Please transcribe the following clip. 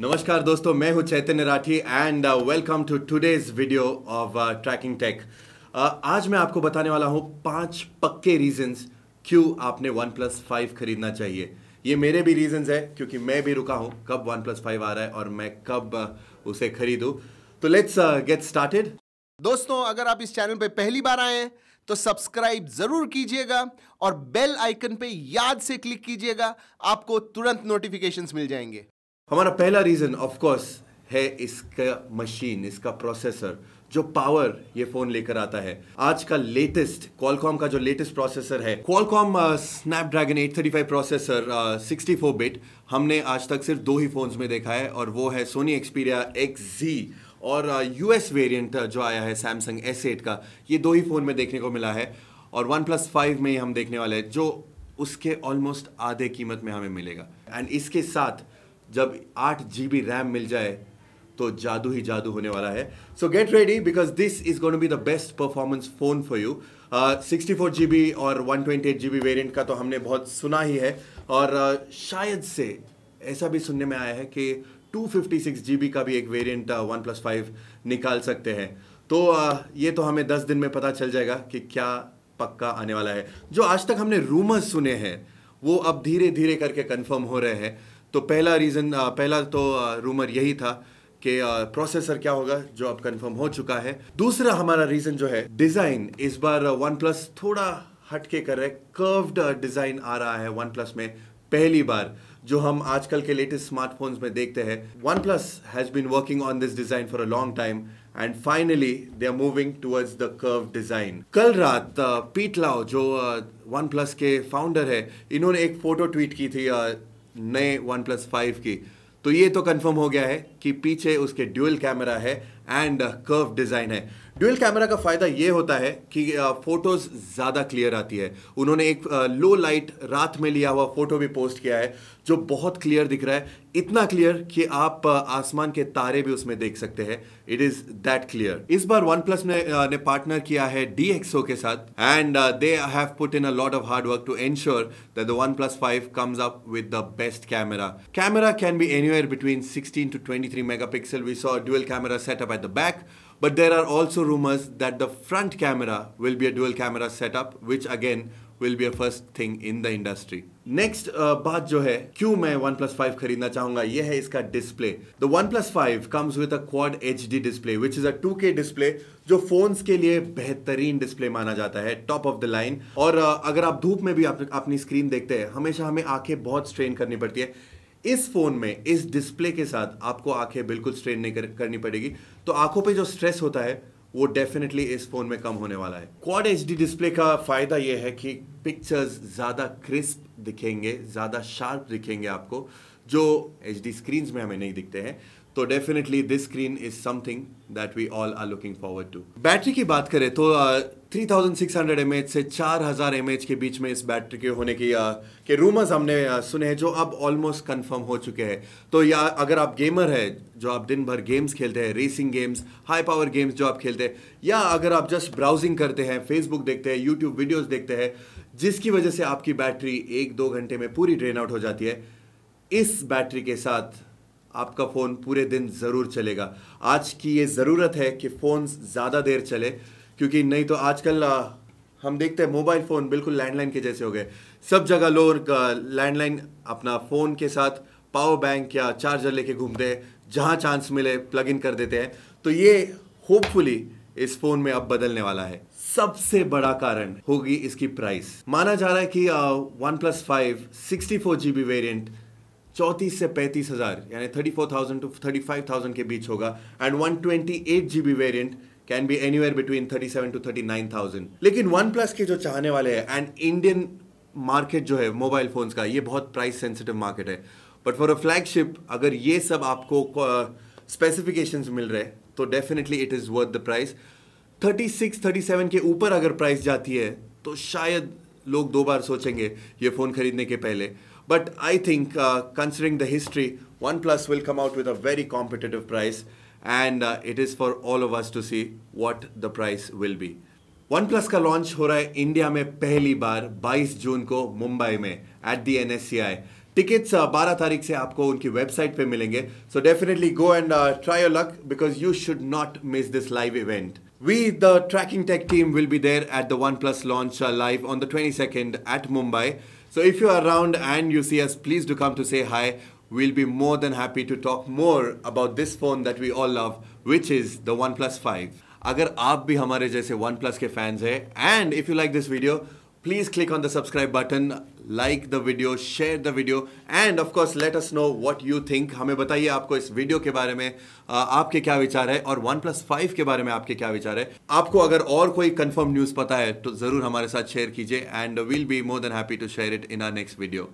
नमस्कार दोस्तों मैं हूं Chaitanya Rathi and welcome to today's video of Trakin Tech आज मैं आपको बताने वाला हूं पांच पक्के रीजंस क्यों आपने वन प्लस फाइव खरीदना चाहिए ये मेरे भी रीजंस है क्योंकि मैं भी रुका हूं कब वन प्लस फाइव आ रहा है और मैं कब uh, उसे खरीदू तो लेट्स गेट स्टार्टेड दोस्तों अगर आप इस चैनल पर पहली बार आए हैं तो सब्सक्राइब जरूर कीजिएगा और बेल आइकन पे याद से क्लिक कीजिएगा आपको तुरंत नोटिफिकेशंस मिल जाएंगे हमारा पहला रीज़न ऑफकोर्स है इसका मशीन इसका प्रोसेसर जो पावर ये फोन लेकर आता है आज का लेटेस्ट क्वालकॉम का जो लेटेस्ट प्रोसेसर है Qualcomm Snapdragon 835 processor sixty four bit हमने आज तक सिर्फ दो ही फोन्स में देखा है और वो है सोनी एक्सपीरिया एक्स जी और यू एस वेरियंट जो आया है सैमसंग एस एट का ये दो ही फ़ोन में देखने को मिला है और वन प्लस फाइव में ही हम देखने वाले हैं जो उसके ऑलमोस्ट आधे कीमत में हमें मिलेगा एंड इसके साथ जब आठ जी बी रैम मिल जाए तो जादू ही जादू होने वाला है so get ready because this is gonna be the best performance phone for you sixty four जी बी और one twenty eight G B वेरियंट का तो हमने बहुत सुना ही है और uh, शायद से ऐसा भी सुनने में आया है कि टू फिफ्टी सिक्स जी बी का भी एक वेरियंट वन प्लस फाइव निकाल सकते हैं तो uh, ये तो हमें दस दिन में पता चल जाएगा कि क्या पक्का आने वाला है जो आज तक हमने रूमर्स सुने हैं वो अब धीरे धीरे करके कन्फर्म हो रहे हैं तो पहला रीज़न पहला तो रूमर यही था कि प्रोसेसर क्या होगा जो अब कंफर्म हो चुका है दूसरा हमारा रीज़न जो है डिज़ाइन इस बार वन प्लस थोड़ा हटके कर रहे कर्व्ड डिज़ाइन आ रहा है वन प्लस में पहली बार जो हम आजकल के लेटेस्ट स्मार्टफोन्स में देखते हैं OnePlus has been working on this design for a long time and finally they are moving towards the curve design कल रात पीट लाओ जो वन प्लस के फाउंडर है इन्होंने एक फ़ोटो ट्वीट की थी नए वन प्लस फाइव की तो ये तो कंफर्म हो गया है कि पीछे उसके ड्यूअल कैमरा है एंड कर्व डिज़ाइन है डुअल कैमरा का फ़ायदा ये होता है कि फ़ोटोज़ ज़्यादा क्लियर आती है उन्होंने एक लो लाइट रात में लिया हुआ फ़ोटो भी पोस्ट किया है जो बहुत क्लियर दिख रहा है इतना क्लियर कि आप आसमान के तारे भी उसमें देख सकते हैं इट इज़ दैट क्लियर इस बार वन प्लस ने, ने पार्टनर किया है डी एक्सो के साथ and they have put in a lot of hard work to ensure that the OnePlus five comes up with the best camera camera can be anywhere between sixteen to twenty three megapixel we saw dual camera setup at the back. But there are also rumors that the front camera will be a dual camera setup, which again will be a first thing in the industry. Next बात जो है क्यों मैं one OnePlus five खरीदना चाहूंगा ये है इसका display the OnePlus five comes with a quad H D display which is a two K display जो फोन्स के लिए बेहतरीन डिस्प्ले माना जाता है टॉप ऑफ द लाइन और अगर आप धूप में भी आप, अपनी स्क्रीन देखते हैं हमेशा हमें आंखें बहुत स्ट्रेन करनी पड़ती है इस फ़ोन में इस डिस्प्ले के साथ आपको आंखें बिल्कुल स्ट्रेन नहीं कर, करनी पड़ेगी तो आंखों पे जो स्ट्रेस होता है वो डेफिनेटली इस फ़ोन में कम होने वाला है क्वाड एच डिस्प्ले का फ़ायदा ये है कि पिक्चर्स ज़्यादा क्रिस्प दिखेंगे ज़्यादा शार्प दिखेंगे आपको जो एच डी में हमें नहीं दिखते हैं तो definitely this screen is something that we all are looking forward to battery की बात करें तो three thousand six hundred M H से चार हज़ार एम एच के बीच में इस बैटरी के होने की uh, के रूमर्स हमने uh, सुने हैं जो अब ऑलमोस्ट कंफर्म हो चुके हैं तो या अगर आप गेमर है जो आप दिन भर गेम्स खेलते हैं racing games high power games जो आप खेलते हैं या अगर आप जस्ट ब्राउजिंग करते हैं फेसबुक देखते हैं यूट्यूब वीडियोज़ देखते हैं जिसकी वजह से आपकी बैटरी एक दो घंटे में पूरी ड्रेन आउट हो जाती है इस बैटरी के साथ आपका फ़ोन पूरे दिन ज़रूर चलेगा आज की ये ज़रूरत है कि फ़ोन ज़्यादा देर चले क्योंकि नहीं तो आजकल हम देखते हैं मोबाइल फ़ोन बिल्कुल लैंडलाइन के जैसे हो गए सब जगह लोग लैंडलाइन अपना फ़ोन के साथ पावर बैंक या चार्जर लेके घूमते हैं जहाँ चांस मिले प्लग इन कर देते हैं तो ये होपफुली इस फ़ोन में अब बदलने वाला है सबसे बड़ा कारण होगी इसकी प्राइस माना जा रहा है कि OnePlus five sixty four G B variant चौंतीस से पैंतीस हज़ार यानी thirty four thousand to thirty five thousand के बीच होगा and one twenty eight G B variant can be anywhere between thirty seven to thirty nine thousand लेकिन OnePlus के जो चाहने वाले हैं एंड इंडियन मार्केट जो है मोबाइल फ़ोन्स का ये बहुत प्राइस सेंसिटिव मार्केट है बट फॉर अ फ्लैगशिप अगर ये सब आपको स्पेसिफिकेशन uh, मिल रहे तो definitely it is worth the price thirty seven के ऊपर अगर प्राइस जाती है तो शायद लोग दो बार सोचेंगे ये फ़ोन खरीदने के पहले But I think, uh, considering the history, OnePlus will come out with a very competitive price, and uh, it is for all of us to see what the price will be. OnePlus ka launch ho raha hai India mein pehli baar 22 June ko Mumbai mein at the NSCI. Tickets uh, 12 tarikh se aapko unki website pe milenge. So definitely go and uh, try your luck because you should not miss this live event. We, the Tracking Tech team, will be there at the OnePlus launch uh, live on the 22nd at Mumbai. So if you're around and you see us, please do come to say hi. We'll be more than happy to talk more about this phone that we all love, which is the OnePlus 5. अगर आप भी हमारे जैसे OnePlus के fans हैं and if you like this video please click on the subscribe button like the video share the video and of course let us know what you think हमें बताइए आपको इस वीडियो के बारे में आपके क्या विचार है और वन प्लस फाइव के बारे में आपके क्या विचार है आपको अगर और कोई कंफर्म न्यूज़ पता है तो ज़रूर हमारे साथ शेयर कीजिए and will be more than happy to share it in our next video